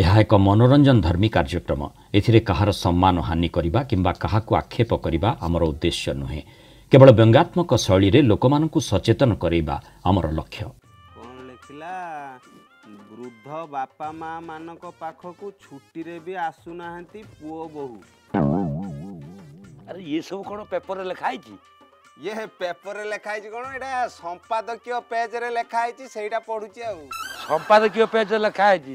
ଏହା ଏକ ମନୋରଞ୍ଜନ ଧର୍ମୀ କାର୍ଯ୍ୟକ୍ରମ ଏଥିରେ କାହାର ସମ୍ମାନ ହାନି କରିବା କିମ୍ବା କାହାକୁ ଆକ୍ଷେପ କରିବା ଆମର ଉଦ୍ଦେଶ୍ୟ ନୁହେଁ କେବଳ ବ୍ୟଙ୍ଗାତ୍ମକ ଶୈଳୀରେ ଲୋକମାନଙ୍କୁ ସଚେତନ କରାଇବା ଆମର ଲକ୍ଷ୍ୟ ବୃଦ୍ଧ ବାପା ମା ମାନଙ୍କ ପାଖକୁ ଛୁଟିରେ ବି ଆସୁନାହାନ୍ତି ପୁଅ ବୋହୁ ଆରେ ଇଏ ସବୁ କ'ଣ ପେପରରେ ଲେଖା ହେଇଛି ଇଏ ପେପରରେ ଲେଖା ହେଇଛି କ'ଣ ଏଇଟା ସମ୍ପାଦକୀୟ ପେଜରେ ଲେଖା ହେଇଛି ସେଇଟା ପଢୁଛି ଆଉ ସମ୍ପାଦକୀୟ ପେଜରେ ଲେଖା ହେଇଛି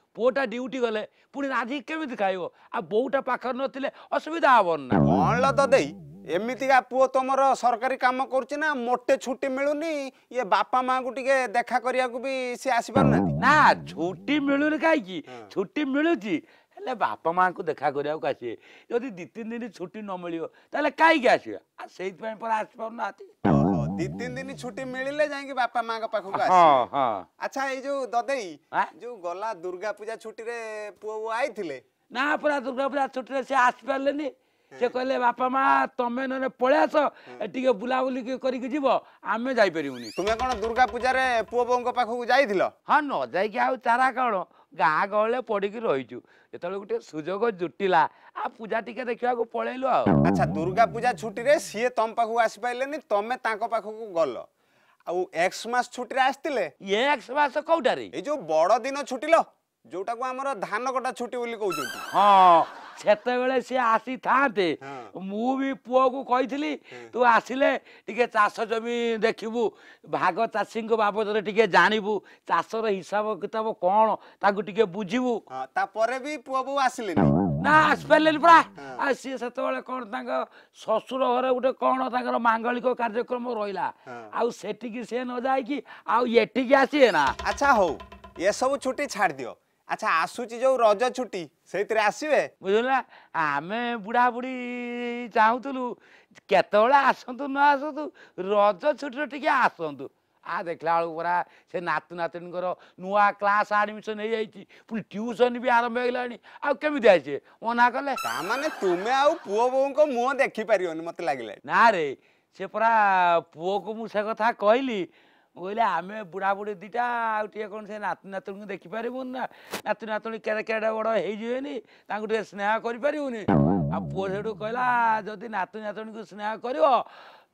ପୁଅଟା ଡ୍ୟୁଟି ଗଲେ ପୁଣି ରାଧିକି କେମିତି ଖାଇବ ଆଉ ବୋଉଟା ପାଖରେ ନଥିଲେ ଅସୁବିଧା ହବନି ନା କଣଲ ତ ଦେଇ ଏମିତିକା ପୁଅ ତମର ସରକାରୀ କାମ କରୁଛି ନା ମୋଟେ ଛୁଟି ମିଳୁନି ଇଏ ବାପା ମାଙ୍କୁ ଟିକେ ଦେଖା କରିବାକୁ ବି ସେ ଆସିପାରୁନାହାନ୍ତି ନା ଛୁଟି ମିଳୁନି କାହିଁକି ଛୁଟି ମିଳୁଛି ହେଲେ ବାପା ମାଆଙ୍କୁ ଦେଖା କରିବାକୁ ଆସିବେ ଯଦି ଦୁଇ ତିନି ଦିନ ଛୁଟି ନ ମିଳିବ ତାହେଲେ କାହିଁକି ଆସିବା ସେଇଥିପାଇଁ ପରା ଆସିପାରୁନାହାନ୍ତି ଦି ତିନି ଦିନ ଛୁଟି ମିଳିଲେ ଯାଇକି ବାପା ମାଆଙ୍କ ପାଖକୁ ଆଚ୍ଛା ଏଇ ଯୋଉ ଦଦେଇ ଯୋଉ ଗଲା ଦୁର୍ଗା ପୂଜା ଛୁଟିରେ ପୁଅ ଆଇଥିଲେ ନା ପୁରା ଦୁର୍ଗା ପୂଜା ଛୁଟିରେ ସେ ଆସିପାରିଲେନି ସେ କହିଲେ ବାପା ମା ତମେ ନହେଲେ ପଳେଇ ଆସ ଟିକେ ବୁଲାବୁଲି କରିକି ଯିବ ଆମେ ଯାଇପାରିବୁନି ତୁମେ କଣ ଦୁର୍ଗା ପୂଜାରେ ପୁଅ ବୋଉଙ୍କ ପାଖକୁ ଯାଇଥିଲ ହଁ ନ ଯାଇକି ଆଉ ଚାରା କଣ ଗାଁ ଗହଳିରେ ପଡ଼ିକି ରହିଛୁ ଯେତେବେଳେ ଗୋଟେ ସୁଯୋଗ ଜୁଟିଲା ଆଉ ପୂଜା ଟିକେ ଦେଖିବାକୁ ପଳେଇଲୁ ଆଉ ଆଚ୍ଛା ଦୁର୍ଗା ପୂଜା ଛୁଟିରେ ସିଏ ତମ ପାଖକୁ ଆସିପାରିଲେନି ତମେ ତାଙ୍କ ପାଖକୁ ଗଲ ଆଉ ଏକ୍ସ ମାସ ଛୁଟିରେ ଆସିଥିଲେ ଏକ୍ସ ମାସ କୋଉଟାରେ ଏଇ ଯୋଉ ବଡ଼ ଦିନ ଛୁଟିଲ ଯୋଉଟାକୁ ଆମର ଧାନ କଟା ଛୁଟି ବୋଲି କହୁଛନ୍ତି ହଁ ସେତେବେଳେ ସିଏ ଆସିଥାନ୍ତେ ମୁଁ ବି ପୁଅକୁ କହିଥିଲି ତୁ ଆସିଲେ ଟିକେ ଚାଷ ଜମି ଦେଖିବୁ ଭାଗ ଚାଷୀଙ୍କ ବାବଦରେ ଟିକେ ଜାଣିବୁ ଚାଷର ହିସାବ କିତାବ କ'ଣ ତାକୁ ଟିକେ ବୁଝିବୁ ତାପରେ ବି ପୁଅ ବୋଉ ଆସିଲେନି ନା ଆସିପାରିଲେନି ପରା ଆଉ ସିଏ ସେତେବେଳେ କ'ଣ ତାଙ୍କ ଶ୍ୱଶୁର ଘରେ ଗୋଟେ କ'ଣ ତାଙ୍କର ମାଙ୍ଗଳିକ କାର୍ଯ୍ୟକ୍ରମ ରହିଲା ଆଉ ସେଠିକି ସିଏ ନ ଯାଇକି ଆଉ ଏଠିକି ଆସିବେ ନା ଆଚ୍ଛା ହଉ ଏସବୁ ଛୁଟି ଛାଡ଼ି ଦିଅ अच्छा आसु जो रज छुट्टी सिसे बुझा आमे बुढाबुढी चाहु केत आसन्तु नआ रज छुटी टिक आसन्तु आल परा से नातु नातुको नुआ क्लास आडमिसन है ट्युसन आरम्भी आउँ के आइसे मना कले को मुह देखि पारि मत लाग पुओ को पूको कथा कहली ମୁଁ କହିଲି ଆମେ ବୁଢ଼ାବୁଢ଼ୀ ଦୁଇଟା ଆଉ ଟିକେ କ'ଣ ସେ ନାତି ନାତୁଣୀଙ୍କୁ ଦେଖିପାରିବୁନି ନା ନାତି ନାତୁଣୀ କେଡ଼େ କେଡ଼େ ବଡ଼ ହେଇଯିବେନି ତାଙ୍କୁ ଟିକେ ସ୍ନେହ କରିପାରିବୁନି ଆଉ ପୁଅ ସେଠୁ କହିଲା ଯଦି ନାତି ନାତୁଣୀଙ୍କୁ ସ୍ନେହ କରିବ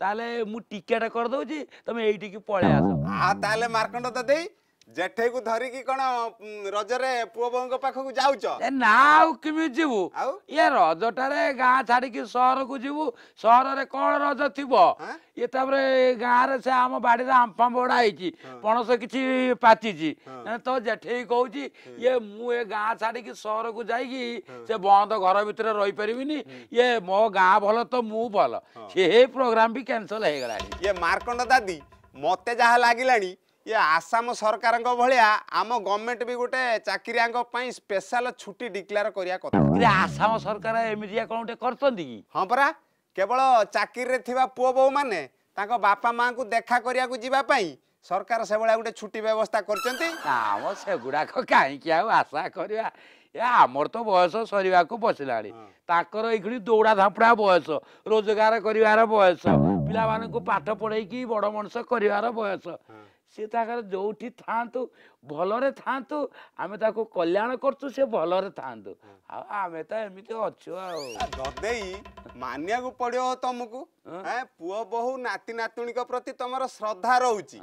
ତାହେଲେ ମୁଁ ଟିକେଟ୍ କରିଦେଉଛି ତମେ ଏଇଠିକି ପଳେଇ ଆସ ଆଉ ତାହେଲେ ମାର୍କଣ୍ଡ ଦେଇ জেঠেইকু ধরিকি কোন রজরে পুয় বউঙ্ক পাখকু যাউছ এ না আউ কিমি যিবু আউ এ রজটারে গাঁ ছাড়িকি শহরকু যিবু শহররে কোন রজ থিব এ তাপরে গাঁরে সে আম বাড়িরে আমফাম বড়া হইছি পণস কিছি পাতিছি তো জেঠেই কହୁছি ইয়ে মু এ গাঁ ছাড়িকি শহরকু যাইকি সে বন্ধ ঘর ভিতরে রই পারিবিনি ইয়ে মো গাঁ ভালো তো মু ভালো সে প্রোগ্রাম বি ক্যান্সেল হয়ে গলানি ইয়ে মার্কণ্ড দাদি মতে যাহা লাগিলানি ଇଏ ଆସାମ ସରକାରଙ୍କ ଭଳିଆ ଆମ ଗଭର୍ଣ୍ଣମେଣ୍ଟ ବି ଗୋଟେ ଚାକିରିଆଙ୍କ ପାଇଁ ସ୍ପେଶାଲ ଛୁଟି ଡିକ୍ଲାର କରିବା କଥା ଇରେ ଆସାମ ସରକାର ଏମିତିଆ କ'ଣ ଗୋଟେ କରିଛନ୍ତି କି ହଁ ପରା କେବଳ ଚାକିରିରେ ଥିବା ପୁଅ ବୋହୂମାନେ ତାଙ୍କ ବାପା ମାଆଙ୍କୁ ଦେଖା କରିବାକୁ ଯିବା ପାଇଁ ସରକାର ସେଭଳିଆ ଗୋଟେ ଛୁଟି ବ୍ୟବସ୍ଥା କରିଛନ୍ତି ନା ସେଗୁଡ଼ାକ କାହିଁକି ଆଉ ଆଶା କରିବା ଏ ଆମର ତ ବୟସ ସରିବାକୁ ବସିଲାଣି ତାଙ୍କର ଏଇକ୍ଷଣି ଦୌଡ଼ା ଧାପଡ଼ା ବୟସ ରୋଜଗାର କରିବାର ବୟସ ପିଲାମାନଙ୍କୁ ପାଠ ପଢ଼େଇକି ବଡ଼ ମଣିଷ କରିବାର ବୟସ ସେ ତାଙ୍କର ଯୋଉଠି ଥାଆନ୍ତୁ ଭଲରେ ଥାଆନ୍ତୁ ଆମେ ତାକୁ କଲ୍ୟାଣ କରୁଛୁ ସେ ଭଲରେ ଥାଆନ୍ତୁ ଆଉ ଆମେ ତ ଏମିତି ଅଛୁ ଆଉ ଦଦେଇ ମାନିବାକୁ ପଡ଼ିବ ତମକୁ ପୁଅ ବୋହୁ ନାତି ନାତୁଣୀଙ୍କ ପ୍ରତି ତମର ଶ୍ରଦ୍ଧା ରହୁଛି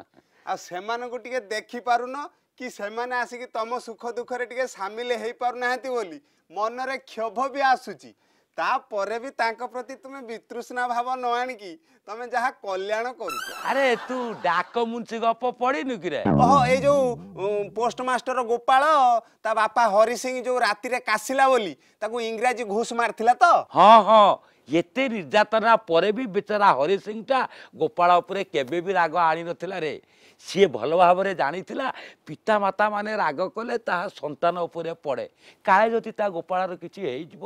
ଆଉ ସେମାନଙ୍କୁ ଟିକେ ଦେଖିପାରୁନ କି ସେମାନେ ଆସିକି ତମ ସୁଖ ଦୁଃଖରେ ଟିକେ ସାମିଲ ହେଇପାରୁନାହାନ୍ତି ବୋଲି ମନରେ କ୍ଷୋଭ ବି ଆସୁଛି ତାପରେ ବି ତାଙ୍କ ପ୍ରତି ତୁମେ ବିତୃଷ୍ଣା ଭାବ ନ ଆଣିକି ତମେ ଯାହା କଲ୍ୟାଣ କରୁଛ ଆରେ ତୁ ଡାକ ମୁଞ୍ଚି ଗପ ପଢିନୁ କିରେ ଓହୋ ଏଇ ଯୋଉ ପୋଷ୍ଟ ମାଷ୍ଟର ଗୋପାଳ ତା ବାପା ହରି ସିଂ ଯୋଉ ରାତିରେ କାଶିଲା ବୋଲି ତାକୁ ଇଂରାଜୀ ଘୁଷ ମାରିଥିଲା ତ ହଁ ହଁ ଏତେ ନିର୍ଯାତନା ପରେ ବି ବେଚେରା ହରିସିଂଟା ଗୋପାଳ ଉପରେ କେବେ ବି ରାଗ ଆଣିନଥିଲା ରେ ସିଏ ଭଲ ଭାବରେ ଜାଣିଥିଲା ପିତାମାତାମାନେ ରାଗ କଲେ ତାହା ସନ୍ତାନ ଉପରେ ପଡ଼େ କାଳେ ଯଦି ତା ଗୋପାଳର କିଛି ହେଇଯିବ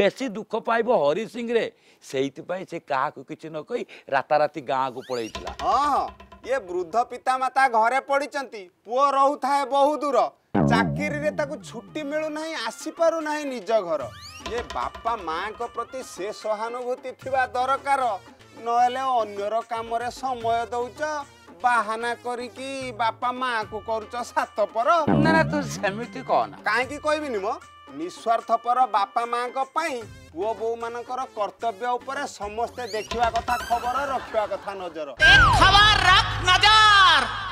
ବେଶୀ ଦୁଃଖ ପାଇବ ହରିସିଂରେ ସେଇଥିପାଇଁ ସେ କାହାକୁ କିଛି ନ କହି ରାତାରାତି ଗାଁକୁ ପଳେଇଥିଲା ହଁ ହଁ ଇଏ ବୃଦ୍ଧ ପିତାମାତା ଘରେ ପଡ଼ିଛନ୍ତି ପୁଅ ରହୁଥାଏ ବହୁ ଦୂର ଚାକିରିରେ ତାକୁ ଛୁଟି ମିଳୁନାହିଁ ଆସିପାରୁନାହିଁ ନିଜ ଘର ଯେ ବାପା ମାଆଙ୍କ ପ୍ରତି ସେ ସହାନୁଭୂତି ଥିବା ଦରକାର ନହେଲେ ଅନ୍ୟର କାମରେ ସମୟ ଦଉଛ ବାହାନା କରିକି ବାପା ମାଆଙ୍କୁ କରୁଛ ସାତ ପର ତୁ ସେମିତି କହନା କାହିଁକି କହିବିନି ମୋ ନିଃସ୍ୱାର୍ଥ ପର ବାପା ମାଆଙ୍କ ପାଇଁ ପୁଅ ବୋଉ ମାନଙ୍କର କର୍ତ୍ତବ୍ୟ ଉପରେ ସମସ୍ତେ ଦେଖିବା କଥା ଖବର ରଖିବା କଥା ନଜର